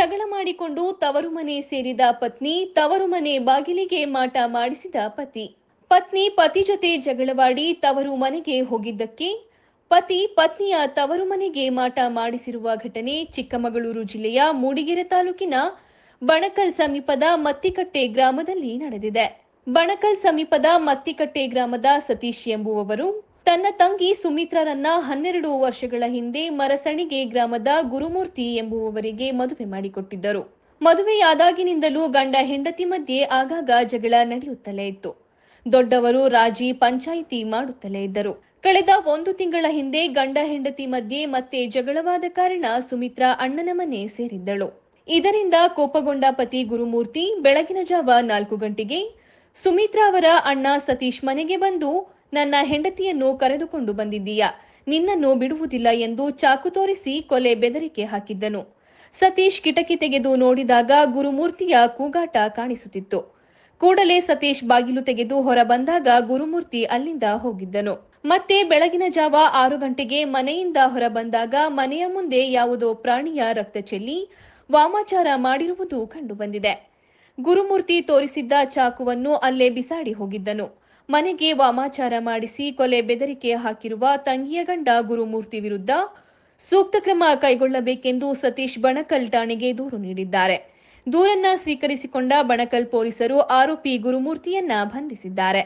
ಜಗಳ ಮಾಡಿಕೊಂಡು ತವರು ಮನೆ ಸೇರಿದ ಪತ್ನಿ ತವರು ಮನೆ ಬಾಗಿಲಿಗೆ ಮಾಟ ಮಾಡಿಸಿದ ಪತಿ ಪತ್ನಿ ಪತಿ ಜೊತೆ ಜಗಳವಾಡಿ ತವರು ಮನೆಗೆ ಹೋಗಿದ್ದಕ್ಕೆ ಪತಿ ಪತ್ನಿಯ ತವರು ಮನೆಗೆ ಮಾಟ ಮಾಡಿಸಿರುವ ಘಟನೆ ಚಿಕ್ಕಮಗಳೂರು ಜಿಲ್ಲೆಯ ಮೂಡಿಗೆರೆ ತಾಲೂಕಿನ ಬಣಕಲ್ ಸಮೀಪದ ಮತ್ತಿಕಟ್ಟೆ ಗ್ರಾಮದಲ್ಲಿ ನಡೆದಿದೆ ಬಣಕಲ್ ಸಮೀಪದ ಮತ್ತಿಕಟ್ಟೆ ಗ್ರಾಮದ ಸತೀಶ್ ಎಂಬುವವರು ತನ್ನ ತಂಗಿ ಸುಮಿತ್ರರನ್ನ ಹನ್ನೆರಡು ವರ್ಷಗಳ ಹಿಂದೆ ಮರಸಣಿಗೆ ಗ್ರಾಮದ ಗುರುಮೂರ್ತಿ ಎಂಬುವವರಿಗೆ ಮದುವೆ ಮಾಡಿಕೊಟ್ಟಿದ್ದರು ಮದುವೆಯಾದಾಗಿನಿಂದಲೂ ಗಂಡ ಹೆಂಡತಿ ಮಧ್ಯೆ ಆಗಾಗ ಜಗಳ ನಡೆಯುತ್ತಲೇ ಇತ್ತು ದೊಡ್ಡವರು ರಾಜಿ ಪಂಚಾಯಿತಿ ಮಾಡುತ್ತಲೇ ಇದ್ದರು ಕಳೆದ ಒಂದು ತಿಂಗಳ ಹಿಂದೆ ಗಂಡ ಹೆಂಡತಿ ಮಧ್ಯೆ ಮತ್ತೆ ಜಗಳವಾದ ಕಾರಣ ಸುಮಿತ್ರಾ ಅಣ್ಣನ ಮನೆ ಸೇರಿದ್ದಳು ಇದರಿಂದ ಕೋಪಗೊಂಡ ಪತಿ ಗುರುಮೂರ್ತಿ ಬೆಳಗಿನ ಜಾವ ನಾಲ್ಕು ಗಂಟೆಗೆ ಸುಮಿತ್ರಾ ಅವರ ಅಣ್ಣ ಸತೀಶ್ ಮನೆಗೆ ಬಂದು ನನ್ನ ಹೆಂಡತಿಯನ್ನು ಕರೆದುಕೊಂಡು ಬಂದಿದ್ದೀಯಾ ನಿನ್ನನ್ನು ಬಿಡುವುದಿಲ್ಲ ಎಂದು ಚಾಕು ತೋರಿಸಿ ಕೊಲೆ ಬೆದರಿಕೆ ಹಾಕಿದ್ದನು ಸತೀಶ್ ಕಿಟಕಿ ತೆಗೆದು ನೋಡಿದಾಗ ಗುರುಮೂರ್ತಿಯ ಕೂಗಾಟ ಕಾಣಿಸುತ್ತಿತ್ತು ಕೂಡಲೇ ಸತೀಶ್ ಬಾಗಿಲು ತೆಗೆದು ಹೊರ ಬಂದಾಗ ಗುರುಮೂರ್ತಿ ಅಲ್ಲಿಂದ ಹೋಗಿದ್ದನು ಮತ್ತೆ ಬೆಳಗಿನ ಜಾವ ಆರು ಗಂಟೆಗೆ ಮನೆಯಿಂದ ಹೊರ ಬಂದಾಗ ಮನೆಯ ಮುಂದೆ ಯಾವುದೋ ಪ್ರಾಣಿಯ ರಕ್ತ ಚೆಲ್ಲಿ ವಾಮಾಚಾರ ಮಾಡಿರುವುದು ಕಂಡುಬಂದಿದೆ ಗುರುಮೂರ್ತಿ ತೋರಿಸಿದ್ದ ಚಾಕುವನ್ನು ಅಲ್ಲೇ ಬಿಸಾಡಿ ಹೋಗಿದ್ದನು ಮನೆಗೆ ವಾಮಾಚಾರ ಮಾಡಿಸಿ ಕೊಲೆ ಬೆದರಿಕೆ ಹಾಕಿರುವ ತಂಗಿಯ ಗಂಡ ಗುರುಮೂರ್ತಿ ವಿರುದ್ಧ ಸೂಕ್ತ ಕ್ರಮ ಕೈಗೊಳ್ಳಬೇಕೆಂದು ಸತೀಶ್ ಬಣಕಲ್ ಠಾಣೆಗೆ ದೂರು ನೀಡಿದ್ದಾರೆ ದೂರನ್ನ ಸ್ವೀಕರಿಸಿಕೊಂಡ ಬಣಕಲ್ ಪೊಲೀಸರು ಆರೋಪಿ ಗುರುಮೂರ್ತಿಯನ್ನ ಬಂಧಿಸಿದ್ದಾರೆ